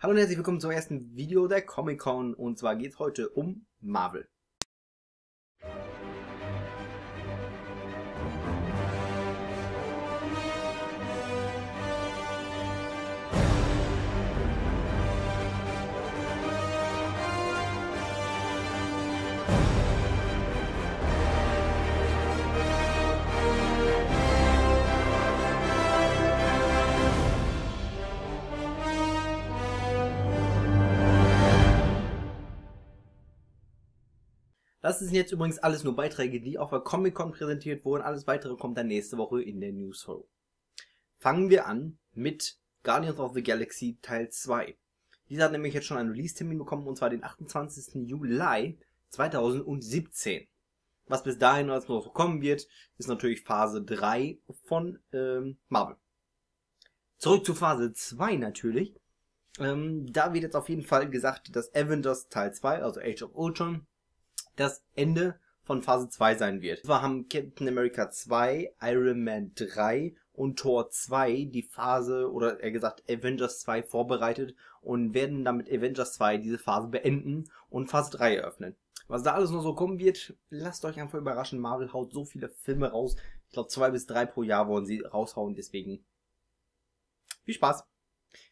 Hallo und herzlich willkommen zum ersten Video der Comic Con und zwar geht es heute um Marvel. Das sind jetzt übrigens alles nur Beiträge, die auf der Comic-Con präsentiert wurden. Alles weitere kommt dann nächste Woche in der News Show. Fangen wir an mit Guardians of the Galaxy Teil 2. Dieser hat nämlich jetzt schon einen Release-Termin bekommen, und zwar den 28. Juli 2017. Was bis dahin als noch kommen wird, ist natürlich Phase 3 von ähm, Marvel. Zurück zu Phase 2 natürlich. Ähm, da wird jetzt auf jeden Fall gesagt, dass Avengers Teil 2, also Age of Ultron, das Ende von Phase 2 sein wird. Wir haben Captain America 2, Iron Man 3 und Thor 2 die Phase oder eher gesagt Avengers 2 vorbereitet und werden damit Avengers 2 diese Phase beenden und Phase 3 eröffnen. Was da alles noch so kommen wird, lasst euch einfach überraschen. Marvel haut so viele Filme raus. Ich glaube, zwei bis drei pro Jahr wollen sie raushauen, deswegen viel Spaß.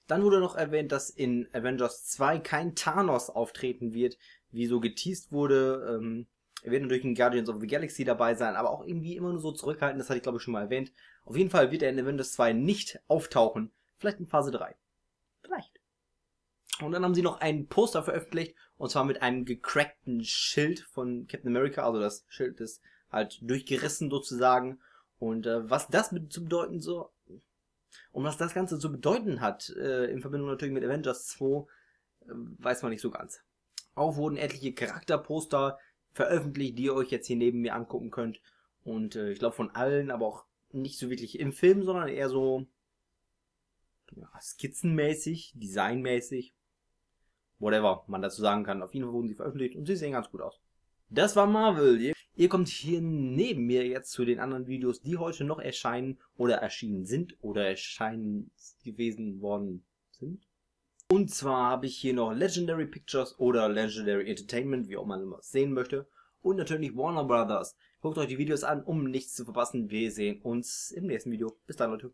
Dann wurde noch erwähnt, dass in Avengers 2 kein Thanos auftreten wird, wie so geteased wurde. Ähm, er wird natürlich in Guardians of the Galaxy dabei sein, aber auch irgendwie immer nur so zurückhalten. das hatte ich glaube ich schon mal erwähnt. Auf jeden Fall wird er in Avengers 2 nicht auftauchen. Vielleicht in Phase 3. Vielleicht. Und dann haben sie noch einen Poster veröffentlicht, und zwar mit einem gecrackten Schild von Captain America, also das Schild ist halt durchgerissen sozusagen. Und äh, was das mit zu bedeuten so, und was das Ganze zu bedeuten hat, äh, in Verbindung natürlich mit Avengers 2, äh, weiß man nicht so ganz. Auch wurden etliche Charakterposter veröffentlicht, die ihr euch jetzt hier neben mir angucken könnt. Und äh, ich glaube von allen, aber auch nicht so wirklich im Film, sondern eher so ja, skizzenmäßig, designmäßig, whatever man dazu sagen kann. Auf jeden Fall wurden sie veröffentlicht und sie sehen ganz gut aus. Das war Marvel. Ihr, ihr kommt hier neben mir jetzt zu den anderen Videos, die heute noch erscheinen oder erschienen sind oder erscheinen gewesen worden sind. Und zwar habe ich hier noch Legendary Pictures oder Legendary Entertainment, wie auch man immer sehen möchte. Und natürlich Warner Brothers. Guckt euch die Videos an, um nichts zu verpassen. Wir sehen uns im nächsten Video. Bis dann, Leute.